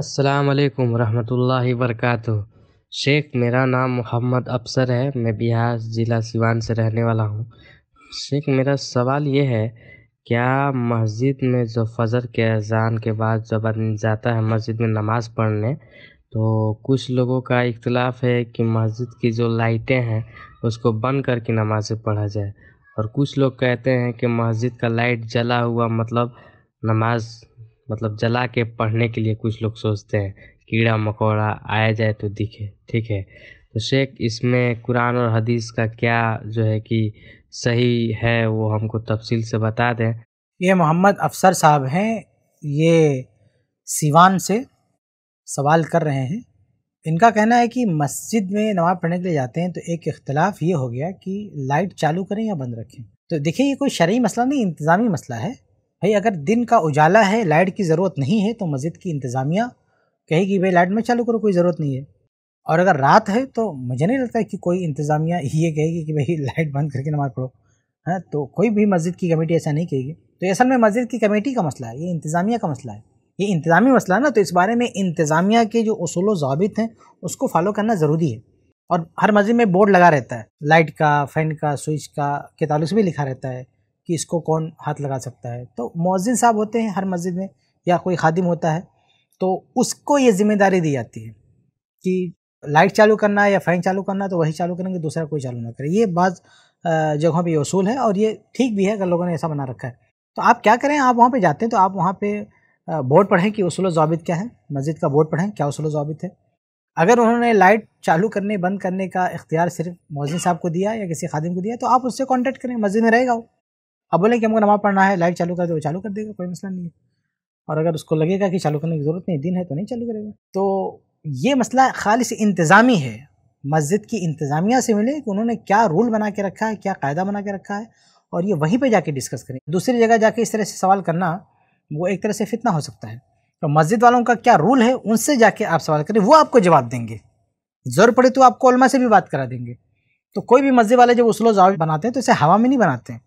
अस्सलाम रहमतुल्लाहि वरकत शेख मेरा नाम मोहम्मद अफसर है मैं बिहार ज़िला सिवान से रहने वाला हूँ शेख मेरा सवाल ये है क्या मस्जिद में जो फजर के अज़ान के बाद जब आदमी जाता है मस्जिद में नमाज़ पढ़ने तो कुछ लोगों का इख्तलाफ़ है कि मस्जिद की जो लाइटें हैं उसको बंद करके नमाज़ें पढ़ा जाए और कुछ लोग कहते हैं कि मस्जिद का लाइट जला हुआ मतलब नमाज़ मतलब जला के पढ़ने के लिए कुछ लोग सोचते हैं कीड़ा मकोड़ा आया जाए तो दिखे ठीक है तो शेख इसमें कुरान और हदीस का क्या जो है कि सही है वो हमको तफसील से बता दें ये मोहम्मद अफसर साहब हैं ये सिवान से सवाल कर रहे हैं इनका कहना है कि मस्जिद में नमाज़ पढ़ने के लिए जाते हैं तो एक इख्तलाफ ये हो गया कि लाइट चालू करें या बंद रखें तो देखिए ये कोई शर्य मसला नहीं इंतज़ामी मसला है भाई अगर दिन का उजाला है लाइट की ज़रूरत नहीं है तो मस्जिद की इंतज़ामिया कहेगी भाई लाइट में चालू करो कोई ज़रूरत नहीं है और अगर रात है तो मुझे नहीं लगता कि कोई इंतज़ामिया ये कहेगी कि भाई लाइट बंद करके नमाज़ पढ़ो है हाँ, तो कोई भी मस्जिद की कमेटी ऐसा नहीं कहेगी तो असल में मस्जिद की कमेटी का मसला है ये इंतज़ामिया का मसला है ये इंतज़ामी मसला है ना तो इस बारे में इंतज़ामिया के जो असूल वाबित हैं उसको फॉलो करना ज़रूरी है और हर मस्जिद में बोर्ड लगा रहता है लाइट का फैन का स्विच का के तालुस भी लिखा रहता है कि इसको कौन हाथ लगा सकता है तो मौजिन साहब होते हैं हर मस्जिद में या कोई खादिम होता है तो उसको ये जिम्मेदारी दी जाती है कि लाइट चालू करना है या फ़ैन चालू करना है तो वही चालू करेंगे दूसरा कोई चालू ना करे ये बात जगहों पे ये असूल है और ये ठीक भी है अगर लोगों ने ऐसा बना रखा है तो आप क्या करें आप वहाँ पे जाते हैं तो आप वहाँ पे बोर्ड पढ़ें कि असूल जवाबित क्या है मस्जिद का बोर्ड पढ़ें क्या असूल जवाबित है अगर उन्होंने लाइट चालू करने बंद करने का इख्तियार सिर्फ मौजिन साहब को दिया या किसी खादिम को दिया तो आप उससे कॉन्टेक्ट करें मस्जिद में रहेगा वो अब बोले कि हमको नमाज पढ़ना है लाइट चालू कर दे वो चालू कर देगा कोई मसला नहीं है और अगर उसको लगेगा कि चालू करने की ज़रूरत नहीं दिन है तो नहीं चालू करेगा तो ये मसला खालिस इंतज़ामी है मस्जिद की इंतज़ामिया से मिले कि उन्होंने क्या रूल बना के रखा है क्या कायदा बना के रखा है और ये वहीं पर जाके डिस्कस करें दूसरी जगह जाके इस तरह से सवाल करना वो एक तरह से फितना हो सकता है तो मस्जिद वालों का क्या रूल है उनसे जाके आप सवाल करें वो आपको जवाब देंगे ज़रूर पड़े तो आपको उलमा से भी बात करा देंगे तो कोई भी मस्जिद वाले जब उसलो जवाब बनाते हैं तो इसे हवा में नहीं बनाते हैं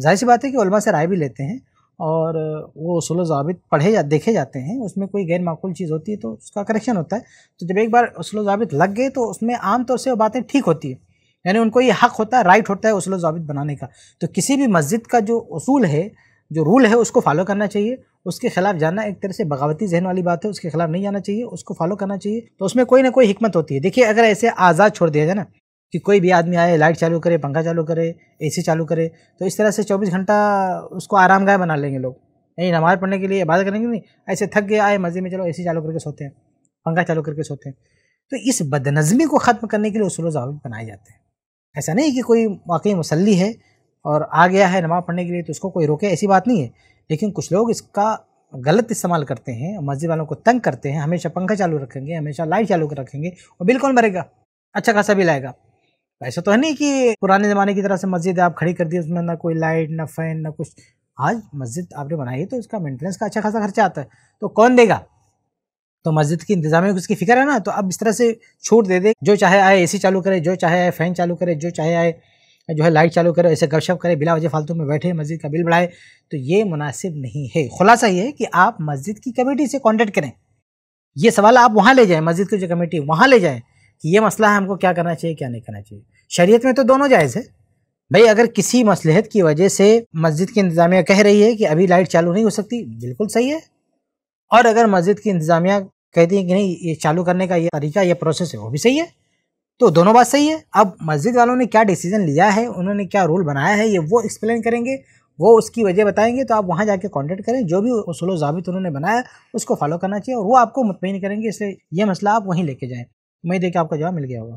जाहिर सी बात है कि उलमा से राय भी लेते हैं और वो असूल जवाबित पढ़े जा देखे जाते हैं उसमें कोई गैर माकूल चीज़ होती है तो उसका करेक्शन होता है तो जब एक बार असूल जवाबित लग गए तो उसमें आम तौर से वो बातें ठीक होती है यानी उनको ये हक़ होता है राइट होता है असूल जवाबित बनाने का तो किसी भी मस्जिद का जो असूल है जो रूल है उसको फॉलो करना चाहिए उसके खिलाफ जाना एक तरह से बगावती जहन वाली बात है उसके खिलाफ नहीं जाना चाहिए उसको फॉलो करना चाहिए तो उसमें कोई ना कोई हमत होती है देखिए अगर ऐसे आज़ाद छोड़ दिया जाए ना कि कोई भी आदमी आए लाइट चालू करे पंखा चालू करे एसी चालू करे तो इस तरह से चौबीस घंटा उसको आरामगाह बना लेंगे लोग नहीं नमाज पढ़ने के लिए इबादत करेंगे नहीं ऐसे थक गए आए मस्जिद में चलो ए चालू करके सोते हैं पंखा चालू करके सोते हैं तो इस बदनज़मी को ख़त्म करने के लिए उसूल जवाब बनाए जाते हैं ऐसा नहीं कि कोई वाकई मसली है और आ गया है नमाज पढ़ने के लिए तो उसको कोई रोके ऐसी बात नहीं है लेकिन कुछ लोग इसका गलत इस्तेमाल करते हैं मस्जिद वालों को तंग करते हैं हमेशा पंखा चालू रखेंगे हमेशा लाइट चालू कर रखेंगे और बिल्कुल मरेगा अच्छा खासा बिल आएगा ऐसा तो है नहीं कि पुराने ज़माने की तरह से मस्जिद आप खड़ी कर दी उसमें ना कोई लाइट ना फैन ना कुछ आज मस्जिद आपने बनाई है तो उसका मेंटेनेंस का अच्छा खासा खर्चा आता है तो कौन देगा तो मस्जिद की इंतजाम को उसकी फिक्र है ना तो अब इस तरह से छूट दे दे जो चाहे आए एसी चालू करे जो चाहे आए फ़ैन चालू करे जो चाहे आए जो है लाइट चालू करे ऐसे गपशप करे बिला वजह फालतू में बैठे मस्जिद का बिल बढ़ाए तो ये मुनासिब नहीं है खुलासा ये है कि आप मस्जिद की कमेटी से कॉन्टेक्ट करें ये सवाल आप वहाँ ले जाएँ मस्जिद की जो कमेटी वहाँ ले जाएँ कि ये मसला है हमको क्या करना चाहिए क्या नहीं करना चाहिए शरीयत में तो दोनों जायज़ है भाई अगर किसी मसलहत की वजह से मस्जिद की इंतज़ामिया कह रही है कि अभी लाइट चालू नहीं हो सकती बिल्कुल सही है और अगर मस्जिद की इंतज़ामिया कहती है कि नहीं ये चालू करने का ये तरीका ये प्रोसेस है वो भी सही है तो दोनों बात सही है अब मस्जिद वालों ने क्या डिसीज़न लिया है उन्होंने क्या रूल बनाया है ये वो एक्सप्लेन करेंगे वो उसकी वजह बताएंगे तो आप वहाँ जाके कांटेक्ट करें जो भी उसूल ज़ाबित उन्होंने बनाया उसको फॉलो करना चाहिए और वो आपको मुतमिन करेंगे इसलिए ये मसला आप वहीं लेके जाएँ उम्मीद है कि आपका जवाब मिल गया होगा